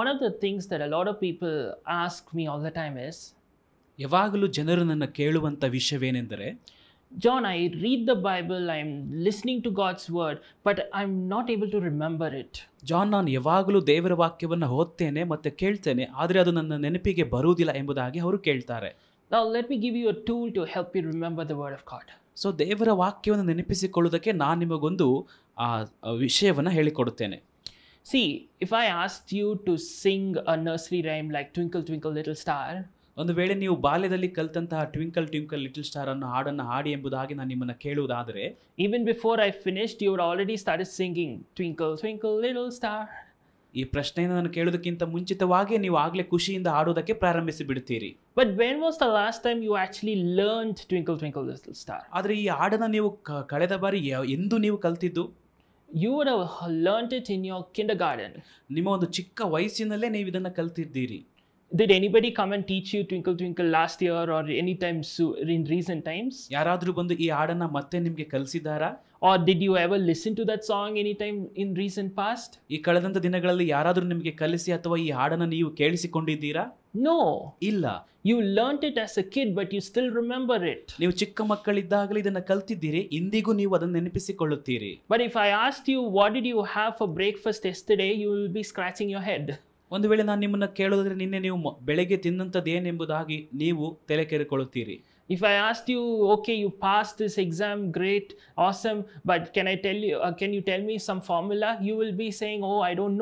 One of the things that lot of people ask me all the time is ಯಾವಾಗಲೂ ಜನರು ನನ್ನ ಕೇಳುವಂಥ ವಿಷಯವೇನೆಂದರೆ John I read the Bible I am listening to God's word but I am not able to remember it John ನಾನು ಯಾವಾಗಲೂ ದೇವರ ವಾಕ್ಯವನ್ನು ಓದ್ತೇನೆ ಮತ್ತು ಕೇಳ್ತೇನೆ ಆದರೆ ಅದು ನನ್ನ ನೆನಪಿಗೆ ಬರುವುದಿಲ್ಲ ಎಂಬುದಾಗಿ ಅವರು ಕೇಳ್ತಾರೆ ನಾವು let me give you a tool to help you remember the word of God so ದೇವರ ವಾಕ್ಯವನ್ನು ನೆನಪಿಸಿಕೊಳ್ಳುವುದಕ್ಕೆ ನಾನು ನಿಮಗೊಂದು ವಿಷಯವನ್ನು ಹೇಳಿಕೊಡುತ್ತೇನೆ See, if I asked you to sing a nursery rhyme like Twinkle Twinkle Little Star, ಒಂದು ವೇಳೆ ನೀವು ಬಾಲ್ಯದಲ್ಲಿ ಕಲಿತಂತಹ ಟ್ವಿಂಕಲ್ ಟ್ವಿಂಕಲ್ ಲಿಟಲ್ ಸ್ಟಾರ್ ಅನ್ನು ಹಾಡನ್ನು ಹಾಡಿ ಎಂಬುದಾಗಿ ನಾನು ನಿಮ್ಮನ್ನು ಕೇಳುವುದಾದರೆ even before I finished your already start singing twinkle twinkle little star ಈ ಪ್ರಶ್ನೆಯನ್ನು ನಾನು ಕೇಳೋದಕ್ಕಿಂತ ಮುಂಚಿತವಾಗಿ ನೀವು ಆಗಲೇ ಖುಷಿಯಿಂದ ಹಾಡುವುದಕ್ಕೆ ಪ್ರಾರಂಭಿಸಿ ಬಿಡ್ತೀರಿ but when was the last time you actually learn twinkle twinkle little star ಆದರೆ ಈ ಹಾಡನ್ನು ನೀವು ಕಳೆದ ಬಾರಿ ಎಂದು ನೀವು ಕಲ್ತಿದ್ದು you would have learn it in your kindergarten ನಿಮ್ಮ ಒಂದು ಚಿಕ್ಕ ವಯಸ್ಸಿನಲ್ಲೇ ನೀವು ಇದನ್ನು ಕಲ್ತಿದ್ದೀರಿ did anybody come and teach you Twinkle Twinkle last year or anytime so in recent times? ಯಾರಾದರೂ ಬಂದು ಈ ಹಾಡನ್ನ ಮತ್ತೆ ನಿಮಗೆ ಕಲಿಸಿದಾರಾ or did you ever listen to that song any time in recent past ಈ ಕಳೆದಂತ ದಿನಗಳಲ್ಲಿ ಯಾರಾದರೂ ನಿಮಗೆ ಕಲಿಸಿ ಅಥವಾ ಈ ಹಾಡನ್ನ ನೀವು ಕೇಳಿಸಿಕೊಂಡಿದ್ದೀರಾ ನೋ ಇಲ್ಲ you learn it as a kid but you still remember it ನೀವು ಚಿಕ್ಕ ಮಕ್ಕಳಿದ್ದಾಗಲೇ ಇದನ್ನ ಕಲ್ತಿದ್ದೀರಿ ಇಂದಿಗೂ ನೀವು ಅದನ್ನು ನೆನಪಿಸಿಕೊಳ್ಳುತ್ತೀರಿ but if I asked you what did you have for breakfast day you will be scratching your head ಒಂದು ವೇಳೆ ನಾನು ನಿಮ್ಮನ್ನು ಕೇಳೋದ್ರೆ ನಿನ್ನೆ ನೀವು ಬೆಳಗ್ಗೆ ತಿನ್ನಂಥದ್ದೇನೆಂಬುದಾಗಿ ಏನೆಂಬುದಾಗಿ ನೀವು ತಲೆ ಕೆರೆಕೊಳ್ಳುತ್ತೀರಿ I I asked okay you you pass this exam, great, awesome, but can I tell you can can you tell me some formula? You will be saying, oh, I don't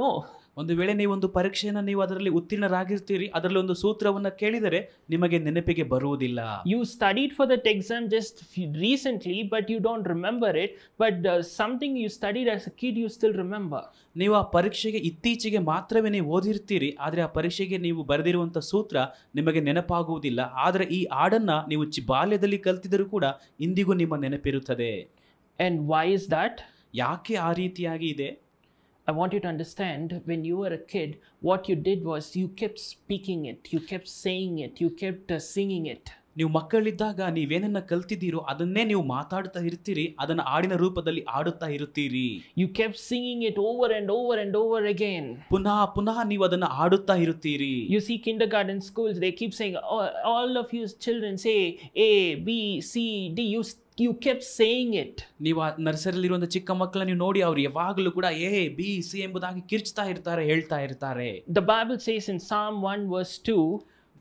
ಒಂದು ವೇಳೆ ನೀವು ಒಂದು ಪರೀಕ್ಷೆಯನ್ನು ನೀವು ಅದರಲ್ಲಿ ಉತ್ತೀರ್ಣರಾಗಿರ್ತೀರಿ ಅದರಲ್ಲಿ ಒಂದು ಸೂತ್ರವನ್ನು ಕೇಳಿದರೆ ನಿಮಗೆ ನೆನಪಿಗೆ ಬರುವುದಿಲ್ಲ you study for that exam just recently but you don't remember it but something you study as kid you still remember ನೀವು ಆ ಪರೀಕ್ಷೆಗೆ ಇತ್ತೀಚೆಗೆ ಮಾತ್ರವೇ ನೀವು ಓದಿರ್ತೀರಿ ಆದರೆ ಆ ಪರೀಕ್ಷೆಗೆ ನೀವು ಬರೆದಿರುವಂಥ ಸೂತ್ರ ನಿಮಗೆ ನೆನಪಾಗುವುದಿಲ್ಲ ಆದರೆ ಈ ಹಾಡನ್ನು ನೀವು ಚಿ ಬಾಲ್ಯದಲ್ಲಿ ಕಲ್ತಿದರೂ ಕೂಡ ಇಂದಿಗೂ ನಿಮ್ಮ ನೆನಪಿರುತ್ತದೆ ಆ್ಯಂಡ್ ವೈ ಇಸ್ ದಟ್ ಯಾಕೆ ಆ ರೀತಿಯಾಗಿ ಇದೆ I want you to understand when you were a kid, what you did was you kept speaking it, you kept saying it, you kept uh, singing it. ನೀವು ಮಕ್ಕಳಿದ್ದಾಗ ನೀವೇನನ್ನ ಕಲ್ತಿದ್ದೀರೋ ಅದನ್ನೇ ನೀವು ಮಾತಾಡ್ತಾ ಇರ್ತೀರಿ ಅದನ್ನ ಹಾಡಿನ ರೂಪದಲ್ಲಿ ಆಡುತ್ತಾ ಇರುತ್ತೀರಿ you kept singing it over and over and over again ಪುನಃ ಪುನಃ ನೀವು ಅದನ್ನ ಆಡುತ್ತಾ ಇರುತ್ತೀರಿ you see kindergarten schools they keep saying all of you children say A B C D you you kept saying it ನೀವು ನರ್ಸರಿಯಲ್ಲಿರುವಂಥ ಚಿಕ್ಕ ಮಕ್ಕಳನ್ನ ನೀವು ನೋಡಿ ಅವ್ರು ಯಾವಾಗಲೂ ಕೂಡ ಎ ಬಿ ಸಿ ಎಂಬುದಾಗಿ ಕಿರ್ಚ್ತಾ ಇರ್ತಾರೆ ಹೇಳ್ತಾ ಇರ್ತಾರೆ ದ ಬೈಬಲ್ ಸೇಸ್ ಇನ್ ಸಾಮ್ ಒನ್ ವರ್ಸ್ ಟು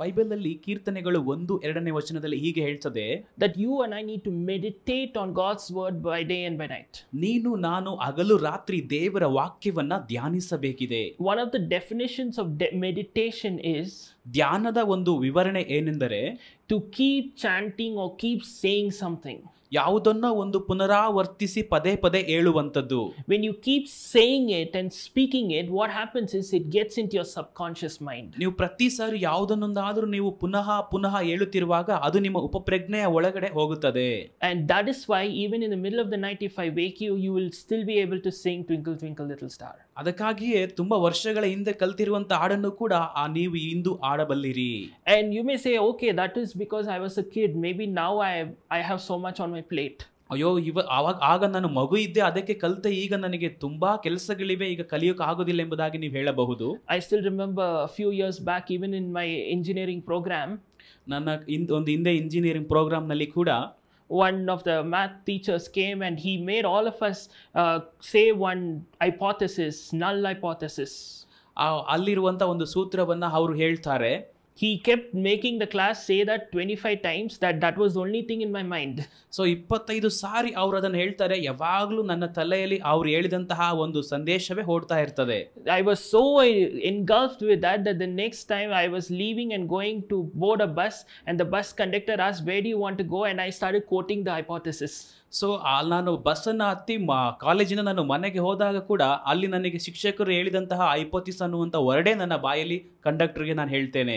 ಬೈಬಲಲ್ಲಿ ಕೀರ್ತನೆಗಳು ಒಂದು ಎರಡನೇ ವಚನದಲ್ಲಿ ಹೀಗೆ ಹೇಳ್ತದೆ that you and I need to meditate on God's word by day and by night ನೀನು ನಾನು ಹಗಲು ರಾತ್ರಿ ದೇವರ ವಾಕ್ಯವನ್ನ ಧ್ಯಾನಿಸಬೇಕಿದೆ one of the definitions of meditation is ಧ್ಯಾನದ ಒಂದು ವಿವರಣೆ ಏನೆಂದರೆ to keep chanting or keep saying something ಯಾವುದನ್ನ ಒಂದು ಪುನರಾವರ್ತಿಸಿ ಪದೇ ಪದೇ ಹೇಳುವಂಥದ್ದು when you keep saying it and speaking it what happens is it gets in your subconscious mind ನೀವು ಪ್ರತಿ ಸಾರಿ ಯಾವುದನ್ನೊಂದಾದರೂ ನೀವು ಪುನಃ ಪುನಃ ಹೇಳುತ್ತಿರುವಾಗ ಅದು ನಿಮ್ಮ ಉಪಪ್ರಜ್ಞೆಯ ಒಳಗಡೆ ಹೋಗುತ್ತದೆ and that is why even in the middle of the ninety five wake you you will still be able to sing twinkle twinkle little star ಅದಕ್ಕಾಗಿಯೇ ತುಂಬಾ ವರ್ಷಗಳ ಹಿಂದೆ ಕಲ್ತಿರುವಂತ ಹಾಡನ್ನು ಕೂಡ ಆ ನೀವು ಇಂದು ಆಡಬಲ್ಲಿರಿ and you may say okay that is because I was kid maybe ನಾವು I I have so much on my plate ಅಯ್ಯೋ ಇವ ಆವಾಗ ಆಗ ನಾನು ಮಗು ಇದ್ದೆ ಅದಕ್ಕೆ ಕಲಿತೆ ಈಗ ನನಗೆ ತುಂಬಾ ಕೆಲಸಗಳಿವೆ ಈಗ ಕಲಿಯೋಕೆ ಆಗೋದಿಲ್ಲ ಎಂಬುದಾಗಿ ನೀವು ಹೇಳಬಹುದು I still remember few years back even in my engineering program ನನ್ನ ಒಂದು ಹಿಂದೆ ಇಂಜಿನಿಯರಿಂಗ್ ಪ್ರೋಗ್ರಾಮ್ನಲ್ಲಿ ಕೂಡ one of the math teachers came and he made all of us uh, say one hypothesis, null hypothesis. ಅಲ್ಲಿರುವಂಥ ಒಂದು ಸೂತ್ರವನ್ನು ಅವರು ಹೇಳ್ತಾರೆ he kept making the class say that 25 times that that was the only thing in my mind So 25 ಸಾರಿ ಅವರು ಅದನ್ನು ಹೇಳ್ತಾರೆ ಯಾವಾಗಲೂ ನನ್ನ ತಲೆಯಲ್ಲಿ ಅವ್ರು ಹೇಳಿದಂತಹ ಒಂದು ಸಂದೇಶವೇ ಓಡ್ತಾ ಇರ್ತದೆ i was so engulfed with that that the next time I was leaving and going to board a bus and the bus conductor asked where do you want to go and I started quoting the hypothesis so ನಾನು ಬಸ್ಸನ್ನು ಹತ್ತಿ ಮ ಕಾಲೇಜಿನ ನಾನು ಮನೆಗೆ ಹೋದಾಗ ಕೂಡ ಅಲ್ಲಿ ನನಗೆ ಶಿಕ್ಷಕರು ಹೇಳಿದಂತಹ ಐಪೋತಿಸ್ ಅನ್ನುವಂಥ ವರ್ಡೇ ನನ್ನ ಬಾಯಲ್ಲಿ ಕಂಡಕ್ಟರ್ಗೆ ನಾನು ಹೇಳ್ತೇನೆ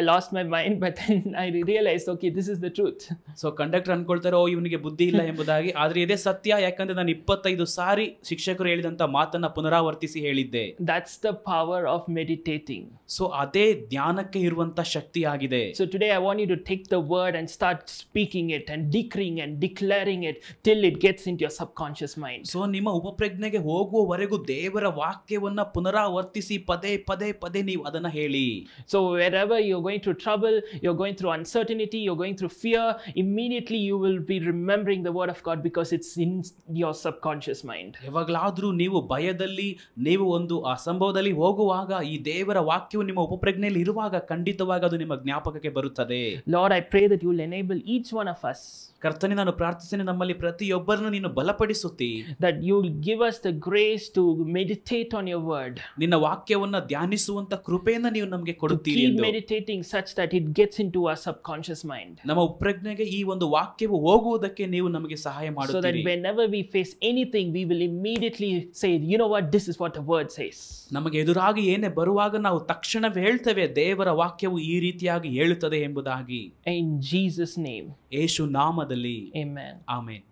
I lost my mind but I realise okay this is the truth so conductor ಅನ್ಕೊಳ್ತಾರೆ ಓ ಇವನಿಗೆ ಬುದ್ಧಿ ಇಲ್ಲ ಎಂಬುದಾಗಿ ಆದರೆ ಇದೇ ಸತ್ಯ ಯಾಕಂದ್ರೆ ನಾನು ಇಪ್ಪತ್ತೈದು ಸಾರಿ ಶಿಕ್ಷಕರು ಹೇಳಿದಂಥ ಮಾತನ್ನ ಪುನರಾವರ್ತಿಸಿ ಹೇಳಿದ್ದೆ that's the power of meditating so ಅದೇ ಧ್ಯಾನಕ್ಕೆ ಇರುವಂತಹ ಶಕ್ತಿ ಆಗಿದೆ so today I want you to take the word and start speaking it and decreeing and declaring it till it gets in your subconscious mind so ನಿಮ್ಮ ಉಪಪ್ರಜ್ಞೆಗೆ ಹೋಗುವವರೆಗೂ ದೇವರ ವಾಕ್ಯವನ್ನು ಪುನರಾವರ್ತಿಸಿ ಪದೇ ಪದೇ ಪದೇ ನೀವು ಅದನ್ನು ಹೇಳಿ so wherever you going through trouble you going through uncertainty you going through fear immediately you will be remembering the word of God because it's in your subconscious mind ಯಾವಾಗಲಾದರೂ ನೀವು ಭಯದಲ್ಲಿ ನೀವು ಒಂದು ಆ ಸಂಭವದಲ್ಲಿ ಹೋಗುವಾಗ ಈ ದೇವರ ವಾಕ್ಯವು ನಿಮ್ಮ ಉಪಪ್ರಜ್ಞೆಯಲ್ಲಿ ಇರುವಾಗ ಖಂಡಿತವಾಗಿ ಅದು ನಿಮ್ಮ ಜ್ಞಾಪಕಕ್ಕೆ ಬರುತ್ತದೆ Lord I pray that you will enable each one of us ಕರ್ತನೆ ನಾನು ಪ್ರಾರ್ಥಿಸ್ತೇನೆ ನಮ್ಮಲ್ಲಿ ಪ್ರತಿಯೊಬ್ಬರನ್ನು ನೀನು ಬಲಪಡಿಸುತ್ತಿ that you give us the grace to meditate on your word ನಿನ್ನ ವಾಕ್ಯವನ್ನ ಧ್ಯಾನಿಸುವಂತ ಕೃಪೆಯನ್ನು ನೀವು ನಮಗೆ ಕೊಡುತ್ತೀರಿ ಎಂದು meditating such that it gets into a subconscious mind ನಮ್ಮ ಉಪ್ರಜ್ಞೆಗೆ ಈ ಒಂದು ವಾಕ್ಯವು ಹೋಗುವುದಕ್ಕೆ ನೀವು ನಮಗೆ ಸಹಾಯ ಮಾಡುತ್ತೀರಿ so that whenever we face anything we will immediately say you know what this is what the word says ನಮಗೆ ಎದುರಾಗಿ ಏನೇ ಬರುವಾಗ ನಾವು ತಕ್ಷಣವೇ ಹೇಳ್ತೇವೆ ದೇವರ ವಾಕ್ಯವು ಈ ರೀತಿಯಾಗಿ ಹೇಳುತ್ತದೆ ಎಂಬುದಾಗಿ ಇನ್ ಜೀಸಸ್ ನೇಮ್ ಯೇಸು ನಾಮದ Amen. Amen.